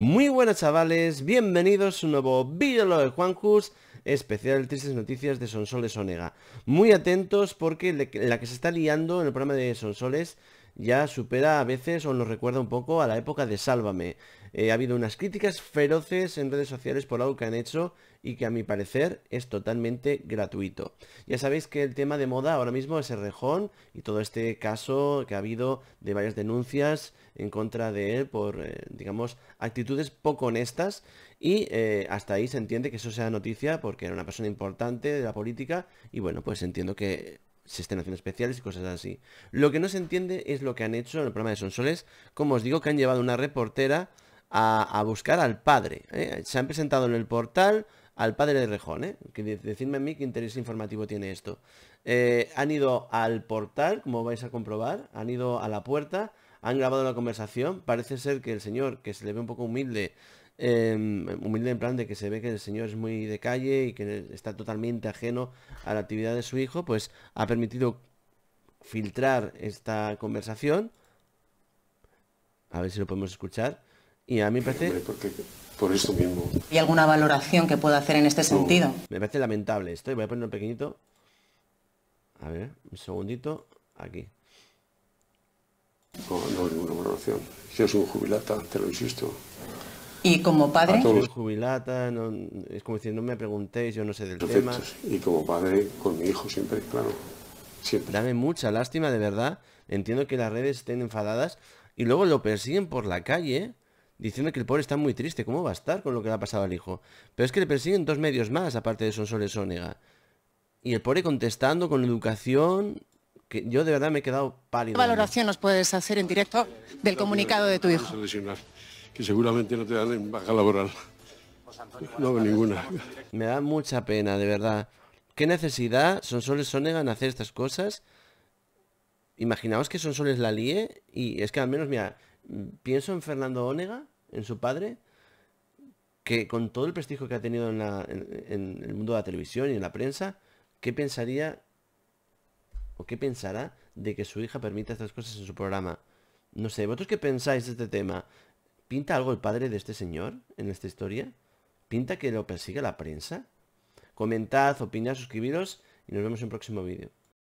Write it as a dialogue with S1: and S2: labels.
S1: Muy buenas chavales, bienvenidos a un nuevo vídeo de Juanjus especial Tristes Noticias de Sonsoles Onega Muy atentos porque la que se está liando en el programa de Sonsoles ya supera a veces o nos recuerda un poco a la época de Sálvame. Eh, ha habido unas críticas feroces en redes sociales por algo que han hecho y que a mi parecer es totalmente gratuito. Ya sabéis que el tema de moda ahora mismo es el rejón y todo este caso que ha habido de varias denuncias en contra de él por, eh, digamos, actitudes poco honestas y eh, hasta ahí se entiende que eso sea noticia porque era una persona importante de la política y bueno, pues entiendo que se estén haciendo especiales y cosas así. Lo que no se entiende es lo que han hecho en el programa de Sonsoles, como os digo, que han llevado una reportera a, buscar al padre. ¿eh? Se han presentado en el portal al padre de Rejón, ¿eh? que decidme a mí qué interés informativo tiene esto. Eh, han ido al portal, como vais a comprobar, han ido a la puerta, han grabado la conversación, parece ser que el señor, que se le ve un poco humilde, Em, humilde en plan de que se ve que el señor es muy de calle y que está totalmente ajeno a la actividad de su hijo, pues ha permitido filtrar esta conversación. A ver si lo podemos escuchar. Y a mí me parece... por esto mismo. ¿Y alguna valoración que pueda hacer en este sentido? Me parece lamentable esto. Voy a poner un pequeñito. A ver, un segundito. Aquí. No, no ninguna valoración. Yo soy un jubilata, te lo insisto. Y como padre... A jubilata, es como decir, no me preguntéis, yo no sé del tema. Y como padre, con mi hijo siempre, claro. Siempre. Dame mucha lástima, de verdad. Entiendo que las redes estén enfadadas y luego lo persiguen por la calle ¿eh? diciendo que el pobre está muy triste. ¿Cómo va a estar con lo que le ha pasado al hijo? Pero es que le persiguen dos medios más, aparte de Sonsoles Sónega. Y el pobre contestando con educación, que yo de verdad me he quedado pálido. ¿Qué valoración nos puedes hacer en directo del comunicado de tu hijo? que seguramente no te dan baja laboral. No ninguna. Me da mucha pena, de verdad. ¿Qué necesidad son Sonsoles ...en hacer estas cosas? Imaginaos que Soles la líe y es que al menos, mira, pienso en Fernando Onega, en su padre, que con todo el prestigio que ha tenido en, en el mundo de la televisión y en la prensa, ¿qué pensaría o qué pensará de que su hija permita estas cosas en su programa? No sé, ¿vosotros qué pensáis de este tema? ¿Pinta algo el padre de este señor en esta historia? ¿Pinta que lo persigue la prensa? Comentad, opinad, suscribiros y nos vemos en un próximo vídeo.